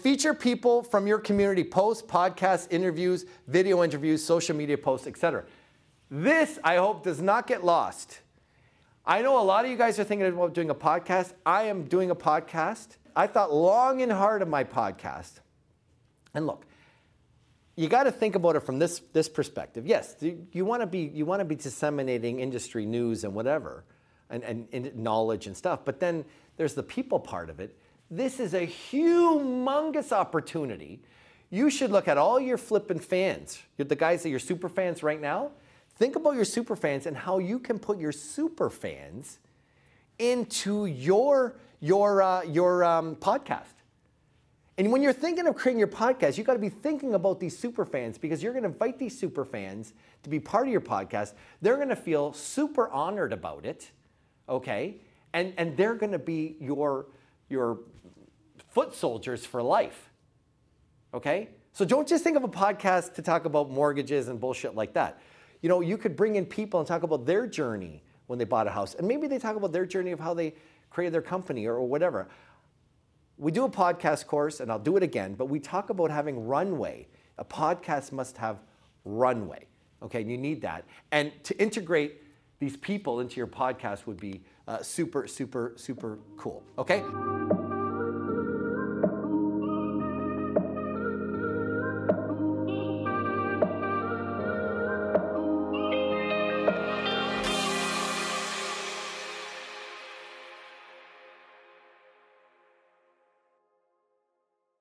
Feature people from your community, posts, podcasts, interviews, video interviews, social media posts, etc. This, I hope, does not get lost. I know a lot of you guys are thinking about doing a podcast. I am doing a podcast. I thought long and hard of my podcast. And look, you got to think about it from this, this perspective. Yes, you, you want to be you want to be disseminating industry news and whatever, and, and, and knowledge and stuff. But then there's the people part of it. This is a humongous opportunity. You should look at all your flipping fans, the guys that you are super fans right now. Think about your super fans and how you can put your super fans into your your uh, your um, podcast. And when you're thinking of creating your podcast, you got to be thinking about these super fans because you're going to invite these super fans to be part of your podcast. They're going to feel super honored about it, okay? And and they're going to be your your foot soldiers for life. Okay? So don't just think of a podcast to talk about mortgages and bullshit like that. You know, you could bring in people and talk about their journey when they bought a house. And maybe they talk about their journey of how they created their company or, whatever. We do a podcast course, and I'll do it again, but we talk about having runway. A podcast must have runway. Okay, and you need that. And to integrate these people into your podcast would be uh, super, super, super cool. Okay?